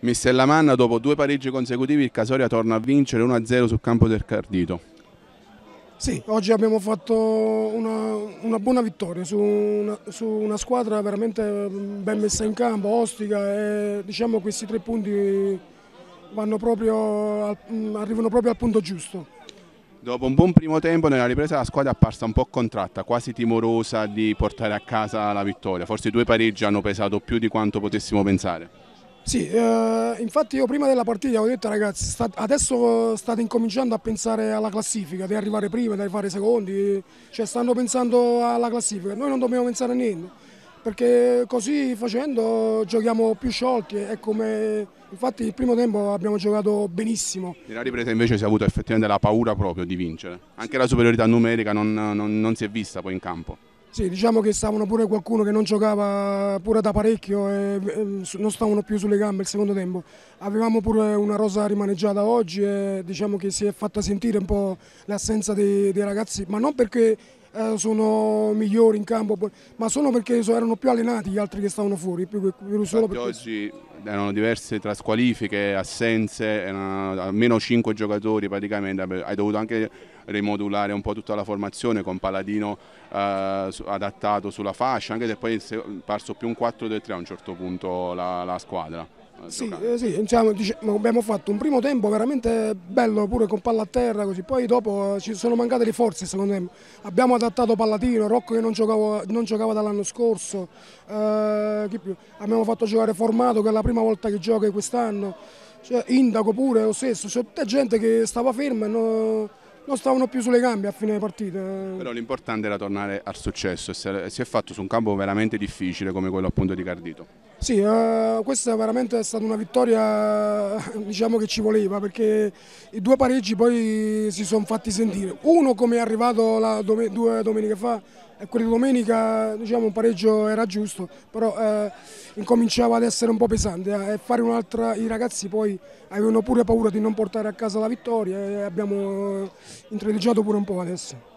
Mister Lamanna dopo due pareggi consecutivi il Casoria torna a vincere 1-0 sul campo del Cardito. Sì, oggi abbiamo fatto una, una buona vittoria su una, su una, squadra veramente ben messa in campo, ostica e diciamo questi tre punti proprio al, arrivano proprio al punto giusto. Dopo un buon primo tempo nella ripresa la squadra è apparsa un po' contratta, quasi timorosa di portare a casa la vittoria, forse i due pareggi hanno pesato più di quanto potessimo pensare. Sì, eh, infatti io prima della partita ho detto ragazzi, sta, adesso state incominciando a pensare alla classifica, di arrivare prima, di fare secondi, cioè stanno pensando alla classifica, noi non dobbiamo pensare a niente, perché così facendo giochiamo più sciolti, è come, infatti il primo tempo abbiamo giocato benissimo. Nella ripresa invece si è avuta effettivamente la paura proprio di vincere, anche la superiorità numerica non, non, non si è vista poi in campo. Sì, diciamo che stavano pure qualcuno che non giocava pure da parecchio e eh, non stavano più sulle gambe il secondo tempo. Avevamo pure una rosa rimaneggiata oggi e diciamo che si è fatta sentire un po' l'assenza dei, dei ragazzi, ma non perché eh, sono migliori in campo, ma solo perché erano più allenati gli altri che stavano fuori. Più, più solo perché... Oggi erano diverse tra squalifiche, assenze, erano almeno 5 giocatori praticamente, hai dovuto anche rimodulare un po' tutta la formazione con Paladino eh, adattato sulla fascia, anche se poi è parso più un 4-2-3 a un certo punto la, la squadra. Sì, eh, sì diciamo, diciamo, abbiamo fatto un primo tempo veramente bello pure con palla a terra così. poi dopo eh, ci sono mancate le forze secondo me, abbiamo adattato Pallatino, Rocco che non giocava, non giocava dall'anno scorso, eh, abbiamo fatto giocare Formato che è la prima volta che gioca quest'anno, cioè, Indaco pure lo stesso, c'è tutta gente che stava ferma e non non stavano più sulle gambe a fine partita. Eh. Però l'importante era tornare al successo si è fatto su un campo veramente difficile come quello appunto di Cardito. Sì, eh, questa è stata una vittoria diciamo che ci voleva perché i due pareggi poi si sono fatti sentire. Uno come è arrivato due domeniche fa eh, Quello di domenica diciamo, un pareggio era giusto, però eh, incominciava ad essere un po' pesante eh, e fare un'altra, i ragazzi poi avevano pure paura di non portare a casa la vittoria e abbiamo eh, intrediggiato pure un po' adesso.